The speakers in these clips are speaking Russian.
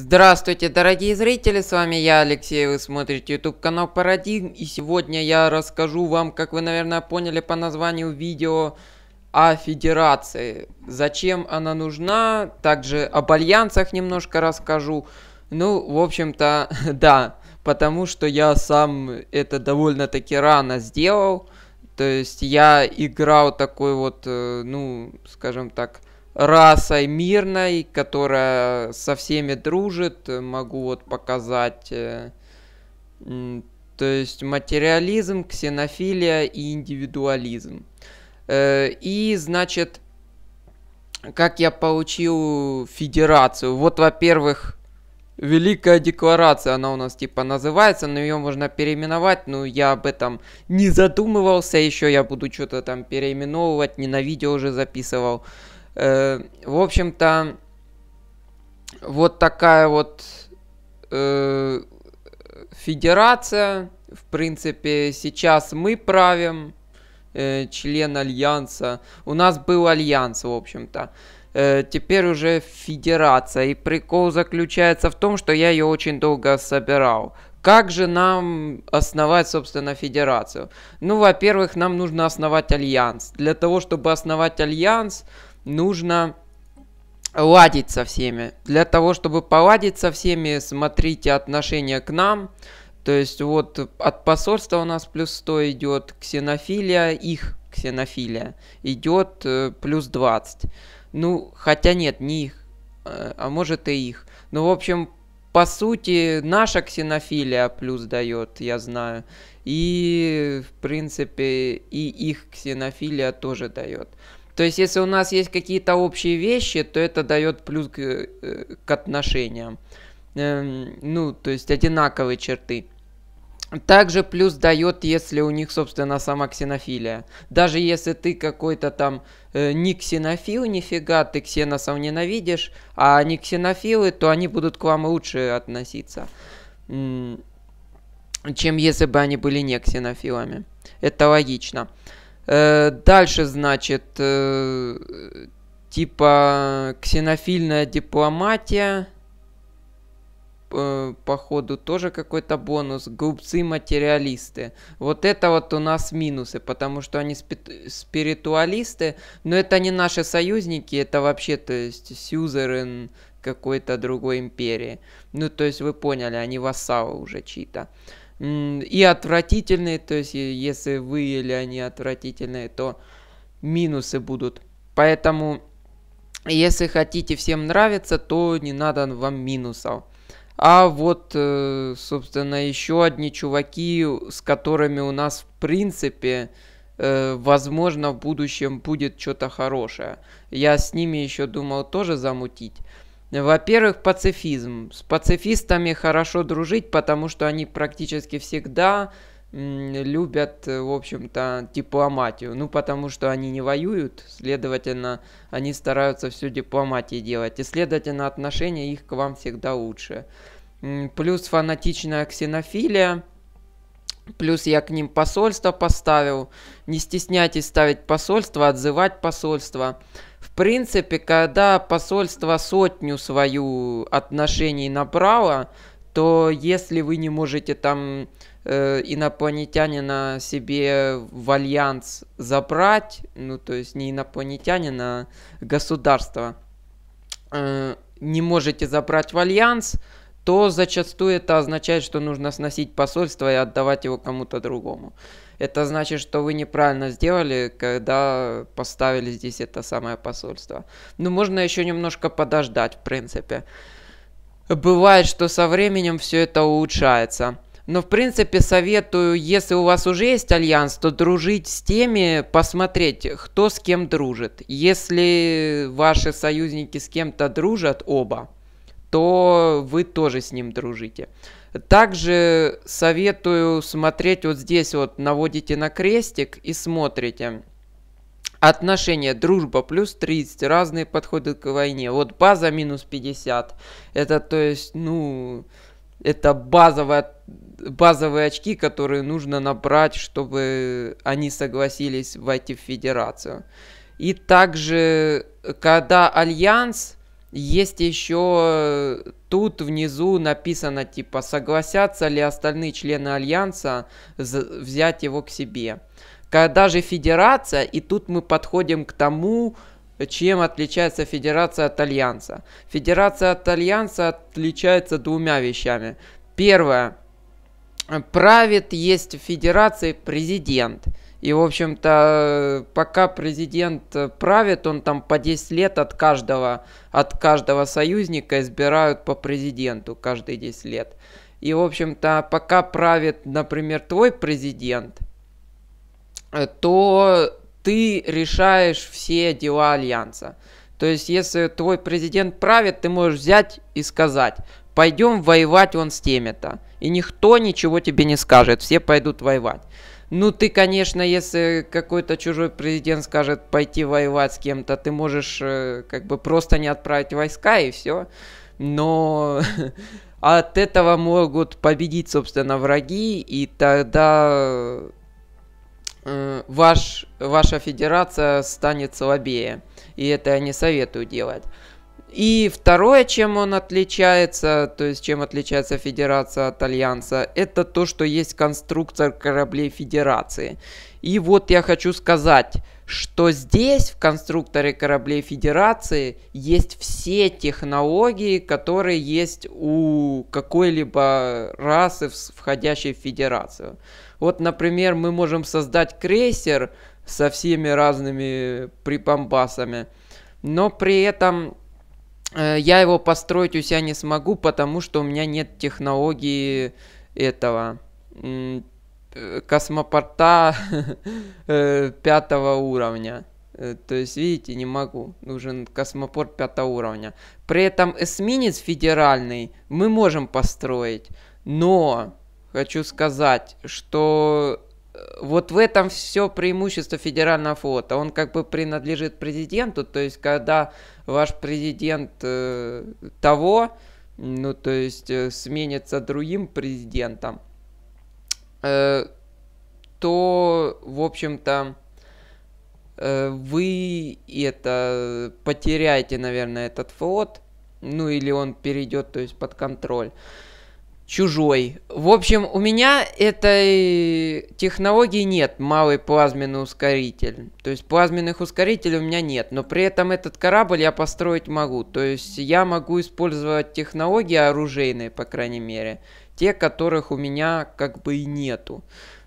Здравствуйте, дорогие зрители, с вами я, Алексей, вы смотрите YouTube канал Парадигм, и сегодня я расскажу вам, как вы, наверное, поняли по названию видео, о Федерации, зачем она нужна, также об альянсах немножко расскажу. Ну, в общем-то, да, потому что я сам это довольно-таки рано сделал, то есть я играл такой вот, э, ну, скажем так, расой мирной, которая со всеми дружит. Могу вот показать. Э, то есть материализм, ксенофилия и индивидуализм. Э, и, значит, как я получил федерацию? Вот, во-первых, Великая декларация, она у нас типа называется, но ее можно переименовать, но я об этом не задумывался, еще я буду что-то там переименовывать, не на видео уже записывал. Э, в общем-то, вот такая вот э, федерация. В принципе, сейчас мы правим э, член альянса. У нас был альянс, в общем-то. Э, теперь уже федерация. И прикол заключается в том, что я ее очень долго собирал. Как же нам основать, собственно, федерацию? Ну, во-первых, нам нужно основать альянс. Для того, чтобы основать альянс, нужно ладить со всеми. Для того, чтобы поладить со всеми, смотрите отношение к нам. То есть вот от посольства у нас плюс 100 идет, ксенофилия, их ксенофилия идет э, плюс 20. Ну, хотя нет, не их, э, а может и их. Ну, в общем, по сути, наша ксенофилия плюс дает, я знаю. И, в принципе, и их ксенофилия тоже дает. То есть, если у нас есть какие-то общие вещи, то это дает плюс к, э, к отношениям. Эм, ну, то есть одинаковые черты. Также плюс дает, если у них, собственно, сама ксенофилия. Даже если ты какой-то там э, не ксенофил, нифига, ты ксеносов ненавидишь, а они ксенофилы, то они будут к вам лучше относиться, чем если бы они были не ксенофилами. Это логично. Э, Э, дальше, значит, э, типа ксенофильная дипломатия. Э, Походу тоже какой-то бонус. Глупцы-материалисты. Вот это вот у нас минусы, потому что они спи- спиритуалисты, но это не наши союзники, это вообще, то есть, сюзерен какой-то другой империи. Ну, то есть, вы поняли, они вассалы уже чьи-то и отвратительные, то есть если вы или они отвратительные, то минусы будут. Поэтому, если хотите всем нравиться, то не надо вам минусов. А вот, э, собственно, еще одни чуваки, с которыми у нас в принципе, э, возможно, в будущем будет что-то хорошее. Я с ними еще думал тоже замутить. Во-первых, пацифизм. С пацифистами хорошо дружить, потому что они практически всегда любят, э, в общем-то, дипломатию. Ну, потому что они не воюют, следовательно, они стараются всю дипломатию делать. И, следовательно, отношение их к вам всегда лучше. Плюс фанатичная ксенофилия – Плюс я к ним посольство поставил. Не стесняйтесь ставить посольство, а отзывать посольство. В принципе, когда посольство сотню свою отношений направо, то если вы не можете там э, инопланетянина себе в альянс забрать, ну то есть не инопланетянина, а государство, э, не можете забрать в альянс, то зачастую это означает, что нужно сносить посольство и отдавать его кому-то другому. Это значит, что вы неправильно сделали, когда поставили здесь это самое посольство. Но ну, можно еще немножко подождать, в принципе. Бывает, что со временем все это улучшается. Но, в принципе, советую, если у вас уже есть альянс, то дружить с теми, посмотреть, кто с кем дружит. Если ваши союзники с кем-то дружат оба, то вы тоже с ним дружите. Также советую смотреть вот здесь вот, наводите на крестик и смотрите. Отношения, дружба плюс 30, разные подходы к войне. Вот база минус 50. Это то есть, ну, это базовые базовые очки, которые нужно набрать, чтобы они согласились войти в федерацию. И также, когда Альянс есть еще э, тут внизу написано типа согласятся ли остальные члены альянса взять его к себе. Когда же федерация, и тут мы подходим к тому, чем отличается федерация от альянса. Федерация от альянса отличается двумя вещами. Первое. Правит есть в федерации президент. И, в общем-то, пока президент э, правит, он там по 10 лет от каждого, от каждого союзника избирают по президенту каждые 10 лет. И, в общем-то, пока правит, например, твой президент, э, то ты решаешь все дела Альянса. То есть, если твой президент правит, ты можешь взять и сказать, пойдем воевать он с теми-то. И никто ничего тебе не скажет, все пойдут воевать. Ну, ты, конечно, если какой-то чужой президент скажет пойти воевать с кем-то, ты можешь э, как бы просто не отправить войска и все. Но от этого могут победить, собственно, враги, и тогда э, ваш, ваша федерация станет слабее. И это я не советую делать. И второе, чем он отличается, то есть чем отличается Федерация от Альянса, это то, что есть конструктор кораблей Федерации. И вот я хочу сказать, что здесь в конструкторе кораблей Федерации есть все технологии, которые есть у какой-либо расы, входящей в Федерацию. Вот, например, мы можем создать крейсер со всеми разными припомбасами, но при этом Э, я его построить у себя не смогу, потому что у меня нет технологии этого э, космопорта э, пятого уровня. То есть, видите, не могу. Нужен космопорт пятого уровня. При этом эсминец федеральный мы можем построить, но хочу сказать, что вот в этом все преимущество федерального флота. Он как бы принадлежит президенту, то есть когда ваш президент э, того, ну то есть э, сменится другим президентом, э, то, в общем-то, э, вы это потеряете, наверное, этот флот, ну или он перейдет, то есть под контроль чужой. В общем, у меня этой технологии нет, малый плазменный ускоритель. То есть плазменных ускорителей у меня нет, но при этом этот корабль я построить могу. То есть я могу использовать технологии оружейные, по крайней мере, те, которых у меня как бы и нету.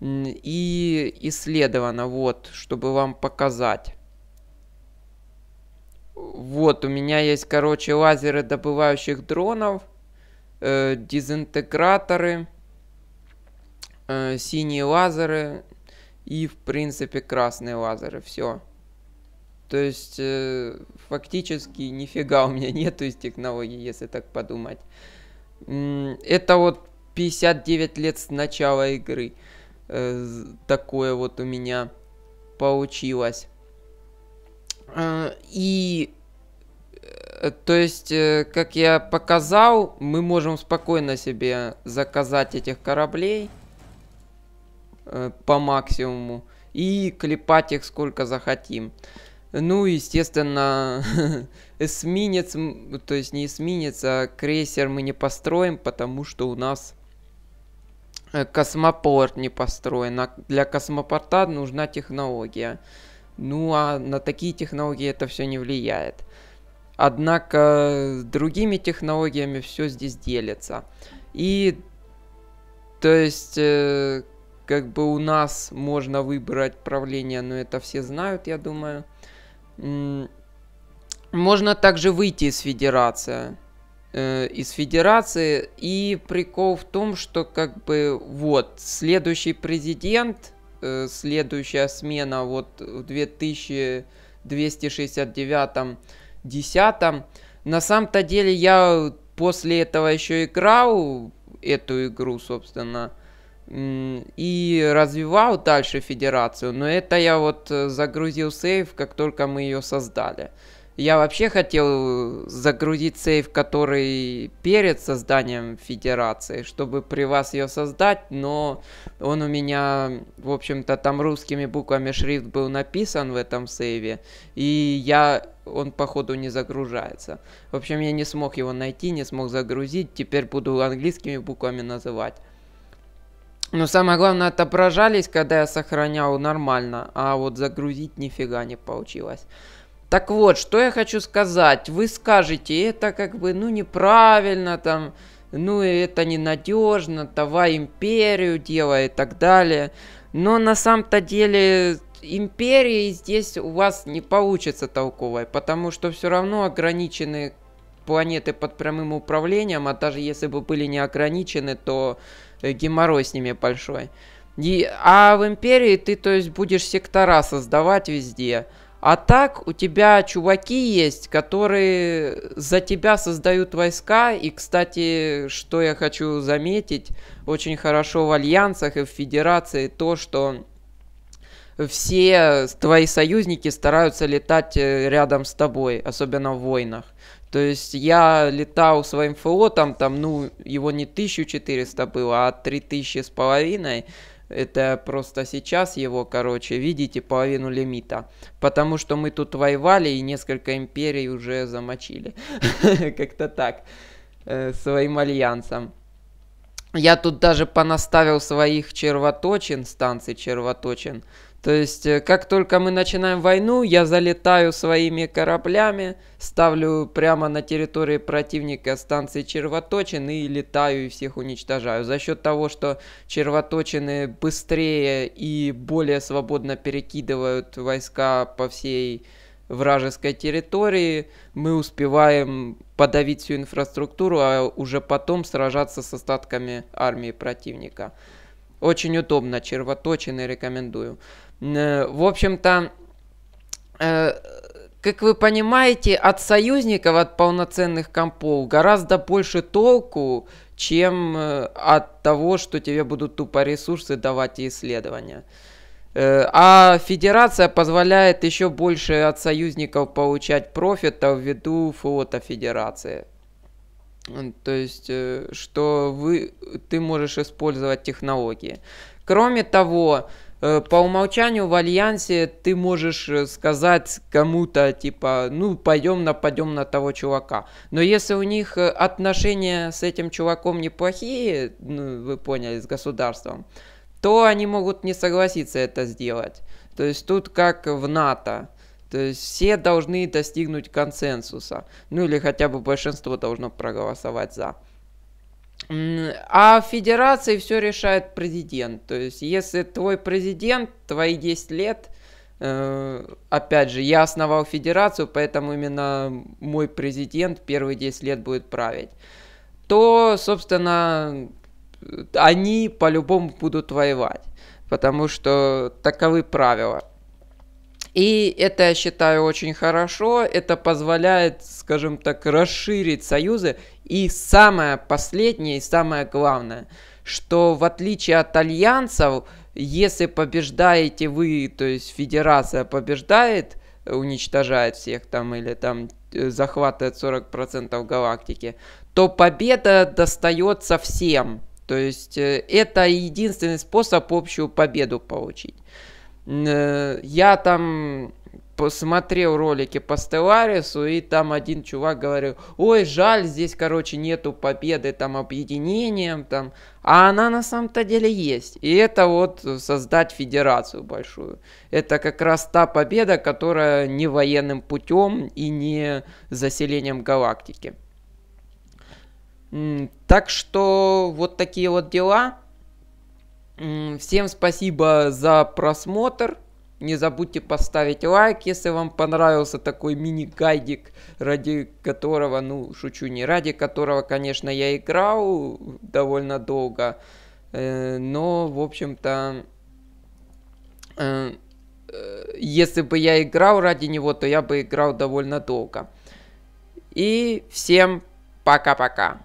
И исследовано, вот, чтобы вам показать. Вот, у меня есть, короче, лазеры добывающих дронов – э, дезинтеграторы, э, синие лазеры и, в принципе, красные лазеры. Все. То есть, э, фактически, нифига у меня нету из технологий, если так подумать. Это вот 59 лет с начала игры. Э, такое вот у меня получилось. Э, и Э, то есть, э, как я показал, мы можем спокойно себе заказать этих кораблей э, по максимуму и клепать их сколько захотим. Ну, естественно, эсминец, то есть не эсминец, а крейсер мы не построим, потому что у нас космопорт не построен. А для космопорта нужна технология. Ну, а на такие технологии это все не влияет. Однако другими технологиями все здесь делится. И то есть э, как бы у нас можно выбрать правление, но это все знают, я думаю. Можно также выйти из федерации. Э, из федерации. И прикол в том, что как бы вот следующий президент, э, следующая смена вот в 2269 десятом, На самом-то деле я после этого еще играл эту игру, собственно, и развивал дальше федерацию, но это я вот э, загрузил сейв, как только мы ее создали. Я вообще хотел загрузить сейв, который перед созданием Федерации, чтобы при вас ее создать, но он у меня, в общем-то, там русскими буквами шрифт был написан в этом сейве, и я он походу не загружается. В общем, я не смог его найти, не смог загрузить, теперь буду английскими буквами называть. Но самое главное, отображались, когда я сохранял нормально, а вот загрузить нифига не получилось. Так вот, что я хочу сказать. Вы скажете, это как бы, ну, неправильно, там, ну, это ненадежно, давай империю делай и так далее. Но на самом-то деле империи здесь у вас не получится толковой, потому что все равно ограничены планеты под прямым управлением, а даже если бы были не ограничены, то э, геморрой с ними большой. И, а в Империи ты, то есть, будешь сектора создавать везде. А так у тебя чуваки есть, которые за тебя создают войска. И, кстати, что я хочу заметить, очень хорошо в альянсах и в федерации то, что все твои союзники стараются летать э, рядом с тобой, особенно в войнах. То есть я летал своим флотом, там, ну, его не 1400 было, а 3000 с половиной. Это просто сейчас его, короче, видите, половину лимита. Потому что мы тут воевали и несколько империй уже замочили. Как-то так. Э, своим альянсом. Я тут даже понаставил своих червоточин, станции червоточин. То есть, э, как только мы начинаем войну, я залетаю своими кораблями, ставлю прямо на территории противника станции червоточин и летаю и всех уничтожаю. За счет того, что червоточины быстрее и более свободно перекидывают войска по всей вражеской территории, мы успеваем подавить всю инфраструктуру, а уже потом сражаться с остатками армии противника. Очень удобно, червоточины рекомендую. Э, в общем-то, э, как вы понимаете, от союзников, от полноценных компов гораздо больше толку, чем э, от того, что тебе будут тупо ресурсы давать и исследования. Э, а федерация позволяет еще больше от союзников получать профита ввиду флота федерации. То есть, э, что вы, ты можешь использовать технологии. Кроме того, э, по умолчанию в Альянсе ты можешь сказать кому-то, типа, ну, пойдем нападем на того чувака. Но если у них отношения с этим чуваком неплохие, ну, вы поняли, с государством, то они могут не согласиться это сделать. То есть тут как в НАТО. То есть все должны достигнуть консенсуса. Ну или хотя бы большинство должно проголосовать за. А в федерации все решает президент. То есть если твой президент, твои 10 лет, э, опять же, я основал федерацию, поэтому именно мой президент первые 10 лет будет править, то, собственно, они по-любому будут воевать, потому что таковы правила. И это, я считаю, очень хорошо. Это позволяет, скажем так, расширить союзы. И самое последнее, и самое главное, что в отличие от альянсов, если побеждаете вы, то есть федерация побеждает, уничтожает всех там или там э, захватывает 40% галактики, то победа достается всем. То есть э, это единственный способ общую победу получить. Э, я там посмотрел ролики по Стелларису, и там один чувак говорил, ой, жаль, здесь, короче, нету победы там объединением, там. А она на самом-то деле есть. И это вот создать федерацию большую. Это как раз та победа, которая не военным путем и не заселением галактики. Так что вот такие вот дела. Всем спасибо за просмотр. Не забудьте поставить лайк, если вам понравился такой мини-гайдик, ради которого, ну, шучу, не ради которого, конечно, я играл довольно долго. Э, но, в общем-то, э, если бы я играл ради него, то я бы играл довольно долго. И всем пока-пока.